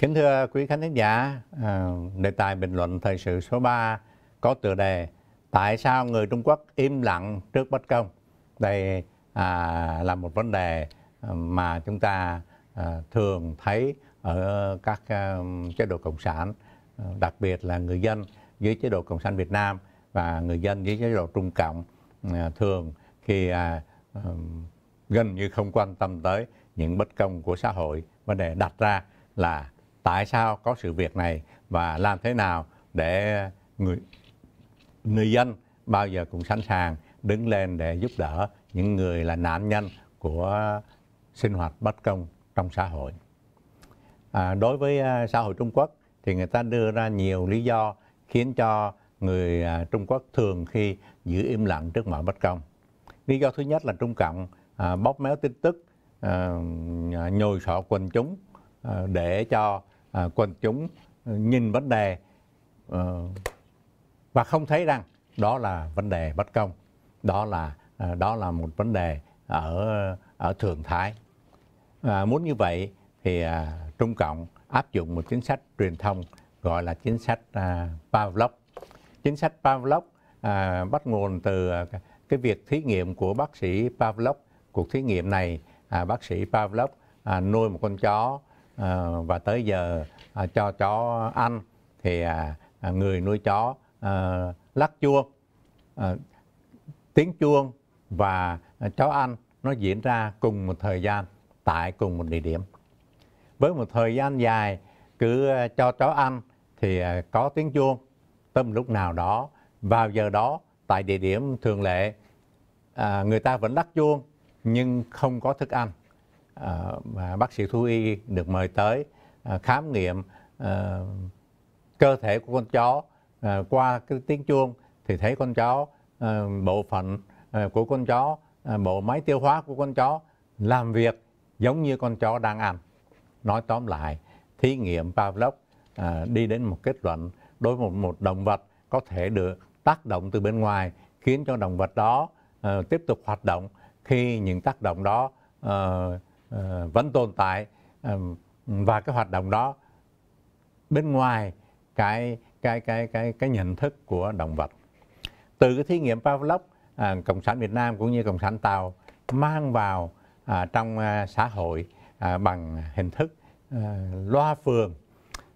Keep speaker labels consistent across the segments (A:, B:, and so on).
A: Kính thưa quý khán thính giả, à, đề tài bình luận thời sự số 3 có tựa đề Tại sao người Trung Quốc im lặng trước bất công? Đây à, là một vấn đề à, mà chúng ta à, thường thấy ở các à, chế độ cộng sản, à, đặc biệt là người dân dưới chế độ cộng sản Việt Nam và người dân dưới chế độ Trung Cộng à, thường khi à, gần như không quan tâm tới những bất công của xã hội vấn đề đặt ra là tại sao có sự việc này và làm thế nào để người người dân bao giờ cũng sẵn sàng đứng lên để giúp đỡ những người là nạn nhân của sinh hoạt bất công trong xã hội. À, đối với à, xã hội Trung Quốc thì người ta đưa ra nhiều lý do khiến cho người à, Trung Quốc thường khi giữ im lặng trước mọi bất công. Lý do thứ nhất là Trung Cộng à, bóp méo tin tức, à, nhồi sọ quần chúng à, để cho à, quần chúng ờ, nhìn vấn đề à, và không thấy rằng đó là vấn đề bất công đó là à, đó là một vấn đề ở ở thượng thái à, muốn như vậy thì à, trung cộng áp dụng một chính sách truyền thông gọi là chính sách à, Pavlov chính sách Pavlov à, bắt nguồn từ à, cái việc thí nghiệm của bác sĩ Pavlov cuộc thí nghiệm này à, bác sĩ Pavlov à, nuôi một con chó Ờ, và tới giờ à, cho chó ăn thì à, à người nuôi chó à, lắc chuông à, tiếng chuông và à, chó ăn nó diễn ra cùng một thời gian tại cùng một địa điểm với một thời gian dài cứ cho chó ăn thì à, có tiếng chuông tâm lúc nào đó vào giờ đó tại địa điểm thường lệ à, người ta vẫn lắc chuông nhưng không có thức ăn Ờ, và bác sĩ thú y được mời tới ờ, khám nghiệm ờ, cơ thể của con chó qua cái tiếng chuông thì thấy con chó bộ phận của con chó bộ máy tiêu hóa của con chó làm việc giống như con chó đang ăn nói tóm lại thí nghiệm Pavlov đi đến một kết luận đối với một, một động vật có thể được tác động từ bên ngoài khiến cho động vật đó tiếp tục hoạt động khi những tác động đó Ờ, vẫn tồn tại ờ, và cái hoạt động đó bên ngoài cái cái cái cái cái nhận thức của động vật từ cái thí nghiệm Pavlov à, cộng sản Việt Nam cũng như cộng sản Tàu mang vào à, trong à, xã hội à, bằng hình thức à, loa phường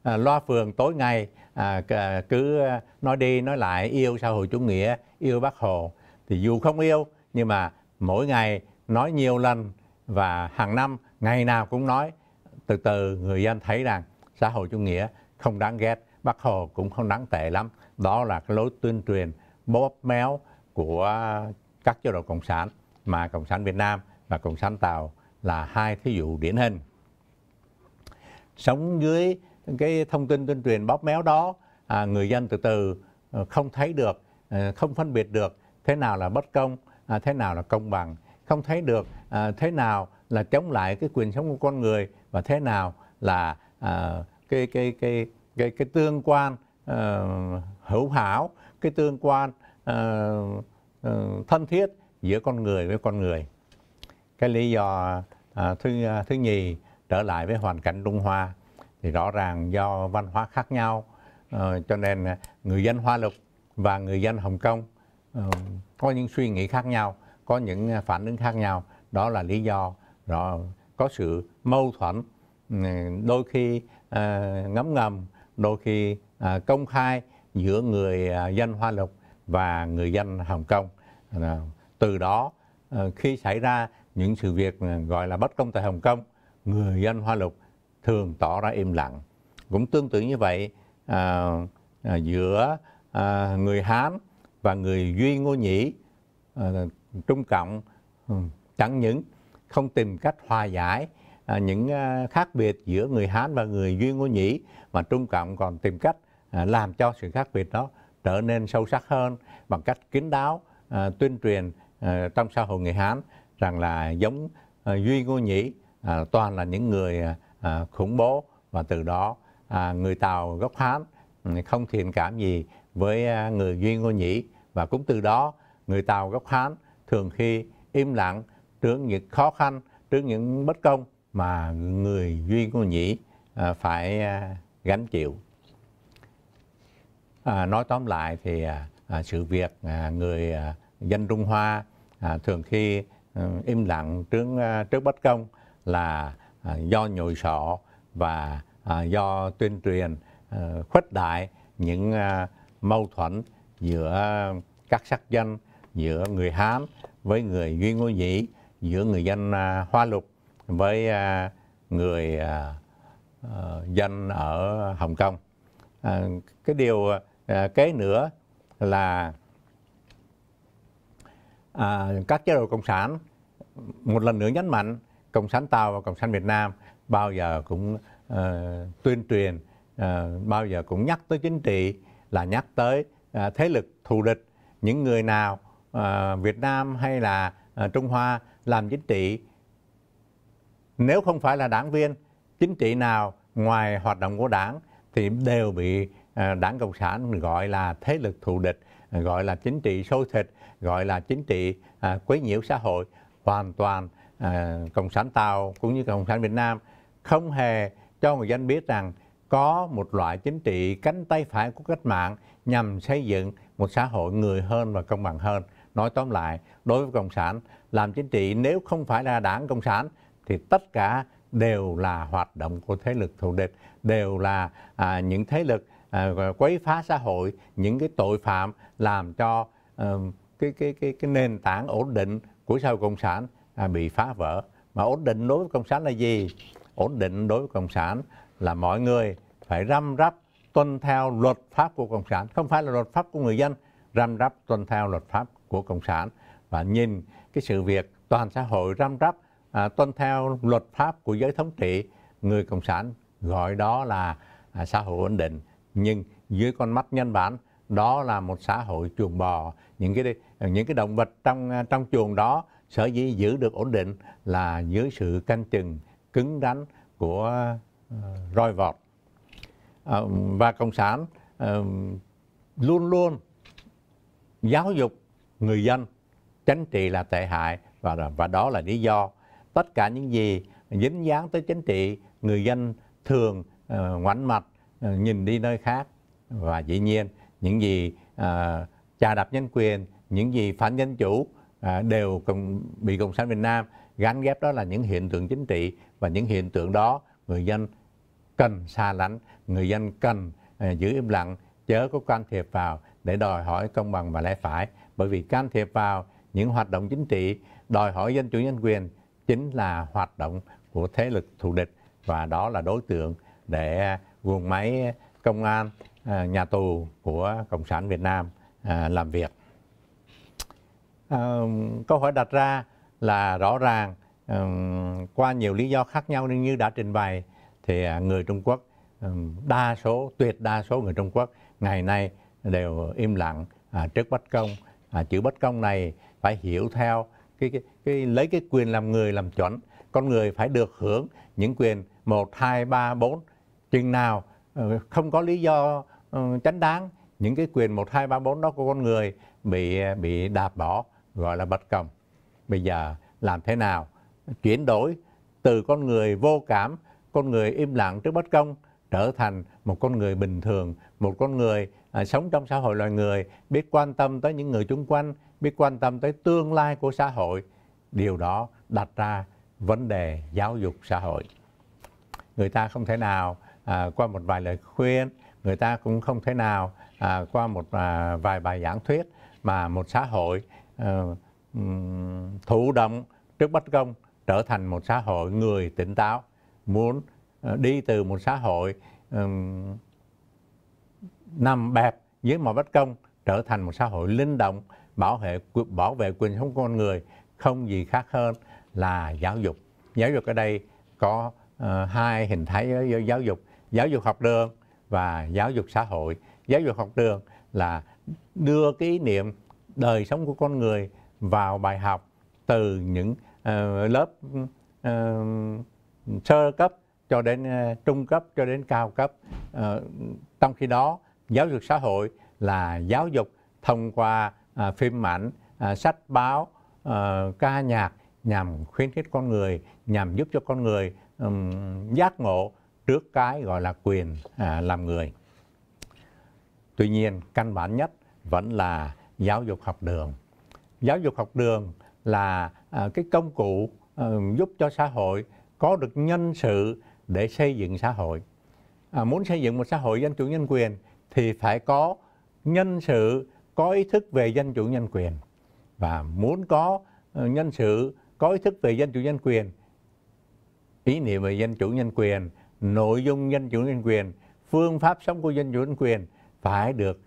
A: à, loa phường tối ngày à, cứ nói đi nói lại yêu xã hội chủ nghĩa yêu bác hồ thì dù không yêu nhưng mà mỗi ngày nói nhiều lần và hàng năm ngày nào cũng nói từ từ người dân thấy rằng xã hội chủ nghĩa không đáng ghét bác hồ cũng không đáng tệ lắm đó là cái lối tuyên truyền bóp méo của các chế độ cộng sản mà cộng sản việt nam và cộng sản tàu là hai thí dụ điển hình sống dưới cái thông tin tuyên truyền bóp méo đó à, người dân từ từ ờ, không thấy được ờ, không phân biệt được thế nào là bất công à, thế nào là công bằng không thấy được à, thế nào là chống lại cái quyền sống của con người và thế nào là à, cái, cái cái cái cái tương quan à, hữu hảo cái tương quan à, à, thân thiết giữa con người với con người cái lý do à, thứ à, thứ nhì trở lại với hoàn cảnh Trung Hoa thì rõ ràng do văn hóa khác nhau à, cho nên người dân Hoa Lục và người dân Hồng Kông à, có những suy nghĩ khác nhau có những à, phản ứng khác nhau đó là lý do đó có sự mâu thuẫn ừ, đôi khi ờ, ngấm ngầm đôi khi ờ, công khai giữa người ờ, dân Hoa Lục và người dân Hồng Kông từ đó khi xảy ra những sự việc gọi là bất công tại Hồng Kông người dân Hoa Lục thường tỏ ra im lặng cũng tương tự như vậy à, à, giữa à, người Hán và người Duy Ngô Nhĩ à, Trung Cộng ừ, chẳng những không tìm cách hòa giải à, những à, khác biệt giữa người Hán và người Duy Ngô Nhĩ mà Trung Cộng còn tìm cách à, làm cho sự khác biệt đó trở nên sâu sắc hơn bằng cách kín đáo à, tuyên truyền à, trong xã hội người Hán rằng là giống à, Duy Ngô Nhĩ à, toàn là những người à, à khủng bố và từ đó à, người Tàu gốc Hán ừ, không thiện cảm gì với à, người Duy Ngô Nhĩ và cũng từ đó người Tàu gốc Hán thường khi im lặng trước những khó khăn trước những bất công mà người duy cô nhĩ à, phải à, gánh chịu à, nói tóm lại thì à, à, sự việc à, người à, dân Trung Hoa à, thường khi à, im lặng trước à, trước bất công là à, do nhồi sọ và à, do tuyên truyền à, khuếch đại những à, mâu thuẫn giữa các sắc dân giữa người Hán với người Duy Ngô Nhĩ giữa người dân à, Hoa Lục với à, người à, ờ, dân ở Hồng Kông. Cái điều kế nữa là các chế độ cộng sản một lần nữa nhấn mạnh cộng sản Tàu và cộng sản Việt Nam bao giờ cũng ờ, tuyên truyền ờ, bao giờ cũng nhắc tới chính trị là nhắc tới thế lực thù địch những người nào Việt Nam hay là Trung Hoa làm chính trị nếu không phải là đảng viên chính trị nào ngoài hoạt động của đảng thì đều bị à, đảng cộng sản gọi là thế lực thù địch gọi là chính trị sôi thịt gọi là chính trị à, quấy nhiễu xã hội hoàn toàn à, cộng sản tàu cũng như cộng sản việt nam không hề cho người dân biết rằng có một loại chính trị cánh tay phải của cách mạng nhằm xây dựng một xã hội người hơn và công bằng hơn nói tóm lại đối với cộng sản làm chính trị nếu không phải là đảng cộng sản thì tất cả đều là hoạt động của thế lực thù địch đều là à, những thế lực à, quấy phá xã hội những cái tội phạm làm cho à, cái cái cái cái nền tảng ổn định của sau cộng sản à, bị phá vỡ mà ổn định đối với cộng sản là gì ổn định đối với cộng sản là mọi người phải răm rắp tuân theo luật pháp của cộng sản không phải là luật pháp của người dân răm rắp tuân theo luật pháp của cộng sản và nhìn cái sự việc toàn xã hội răm rắp à, tuân theo luật pháp của giới thống trị người cộng sản gọi đó là à, xã hội ổn định nhưng dưới con mắt nhân bản đó là một xã hội chuồng bò những cái những cái động vật trong à, trong chuồng đó sở dĩ giữ được ổn định là dưới sự canh chừng cứng rắn của à, roi vọt uh, và cộng sản uh, luôn luôn giáo dục người dân chính trị là tệ hại và và đó là lý do tất cả những gì dính dáng tới chính trị người dân thường uh, ngoảnh mặt uh, nhìn đi nơi khác và dĩ nhiên những gì uh, ờ, trà đạp nhân quyền những gì phản dân chủ uh, đều cùng, bị cộng sản Việt Nam gắn ghép đó là những hiện tượng chính trị và những hiện tượng đó người dân cần xa lánh người dân cần uh, giữ im lặng chớ có can thiệp vào để đòi hỏi công bằng và lẽ phải bởi vì can thiệp vào những hoạt động chính trị đòi hỏi dân chủ nhân quyền chính là hoạt động của thế lực thù địch và đó là đối tượng để guồng máy công an à, nhà tù của cộng sản Việt Nam à, làm việc. À, câu hỏi đặt ra là rõ ràng qua nhiều lý do khác nhau như đã trình bày thì người Trung Quốc đa số tuyệt đa số người Trung Quốc ngày nay đều im lặng trước bất công à, chữ bất công này phải hiểu theo cái, cái, cái lấy cái quyền làm người làm chuẩn con người phải được hưởng những quyền một hai ba bốn chừng nào ờ, không có lý do ờ, chánh đáng những cái quyền một hai ba bốn đó của con người bị bị đạp bỏ gọi là bất công. Bây giờ làm thế nào chuyển đổi từ con người vô cảm, con người im lặng trước bất công trở thành một con người bình thường, một con người à, sống trong xã hội loài người, biết quan tâm tới những người xung quanh, biết quan tâm tới tương lai của xã hội. Điều đó đặt ra vấn đề giáo dục xã hội. Người ta không thể nào à, qua một vài lời khuyên, người ta cũng không thể nào à, qua một à, vài bài giảng thuyết mà một xã hội à, thụ động trước bất công trở thành một xã hội người tỉnh táo muốn Ờ, đi từ một xã hội um, nằm bẹp dưới mọi bất công trở thành một xã hội linh động bảo vệ bảo vệ quyền sống con người không gì khác hơn là giáo dục giáo dục ở đây có uh, hai hình thái giáo dục giáo dục học đường và giáo dục xã hội giáo dục học đường là đưa cái ý niệm đời sống của con người vào bài học từ những uh, lớp uh, sơ cấp cho đến ờ, trung cấp cho đến cao cấp ờ, trong khi đó giáo dục xã hội là giáo dục thông qua ờ, phim ảnh sách báo ca nhạc nhằm khuyến khích con người nhằm giúp cho con người giác ngộ trước cái gọi là quyền à, làm người tuy nhiên căn bản nhất vẫn là giáo dục học đường giáo dục học đường là à, cái công cụ giúp cho xã hội có được nhân sự để xây dựng xã hội à, muốn xây dựng một xã hội dân chủ nhân quyền thì phải có nhân sự có ý thức về dân chủ nhân quyền và muốn có ờ, nhân sự có ý thức về dân chủ nhân quyền ý niệm về dân chủ nhân quyền nội dung dân chủ nhân quyền phương pháp sống của dân chủ nhân quyền phải được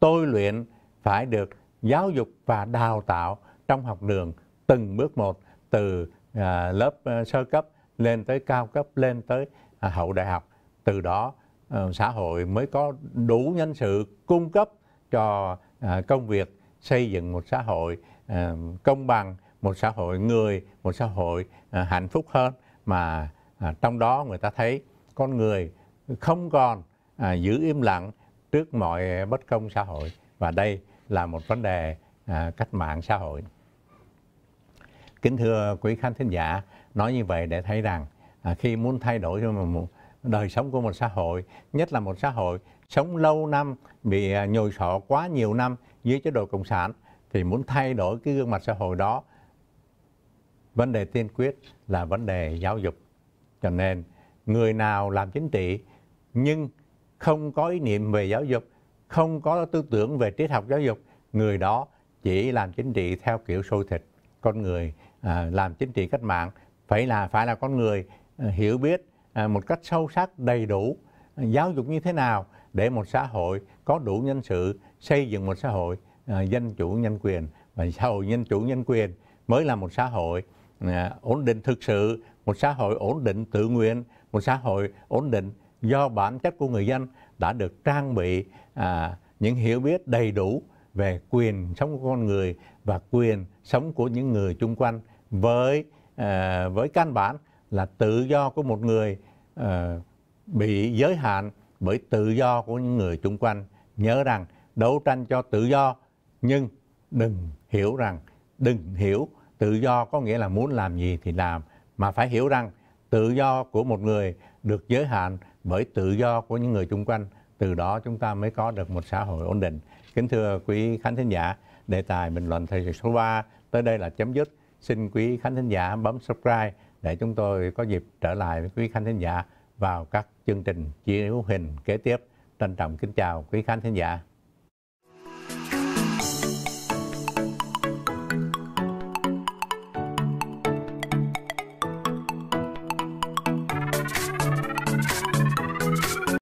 A: tôi luyện phải được giáo dục và đào tạo trong học đường từng bước một từ à, lớp ờ, sơ cấp lên tới cao cấp lên tới à, hậu đại học từ đó ờ, xã hội mới có đủ nhân sự cung cấp cho à, công việc xây dựng một xã hội ờ, công bằng một xã hội người một xã hội à, hạnh phúc hơn mà trong đó người ta thấy con người không còn giữ im lặng trước mọi bất công xã hội và đây là một vấn đề cách mạng xã hội kính thưa quý khán thính giả nói như vậy để thấy rằng à, khi muốn thay đổi cho một đời sống của một xã hội nhất là một xã hội sống lâu năm bị à, nhồi sọ quá nhiều năm dưới chế độ cộng sản thì muốn thay đổi cái gương mặt xã hội đó vấn đề tiên quyết là vấn đề giáo dục cho nên người nào làm chính trị nhưng không có ý niệm về giáo dục không có tư tưởng về triết học giáo dục người đó chỉ làm chính trị theo kiểu sôi thịt con người à, làm chính trị cách mạng phải là phải là con người ờ, hiểu biết ờ, một cách sâu sắc đầy đủ ờ, giáo dục như thế nào để một xã hội có đủ nhân sự xây dựng một xã hội dân chủ nhân quyền và xã hội dân chủ nhân quyền mới là một xã hội ổn định thực sự một xã hội ổn định tự nguyện một xã hội ổn định do bản chất của người dân đã được trang bị à, những hiểu biết đầy đủ về quyền sống của con người và quyền sống của những người chung quanh với Ờ, với căn bản là tự do của một người ờ, bị giới hạn bởi tự do của những người xung quanh nhớ rằng đấu tranh cho tự do nhưng đừng hiểu rằng đừng hiểu tự do có nghĩa là muốn làm gì thì làm mà phải hiểu rằng tự do của một người được giới hạn bởi tự do của những người xung quanh từ đó chúng ta mới có được một xã hội ổn định kính thưa quý khán thính giả đề tài bình luận thời sự số 3 tới đây là chấm dứt xin quý khán thính giả bấm subscribe để chúng tôi có dịp trở lại với quý khán thính giả vào các chương trình chiếu hình kế tiếp. Trân trọng kính chào quý khán thính giả.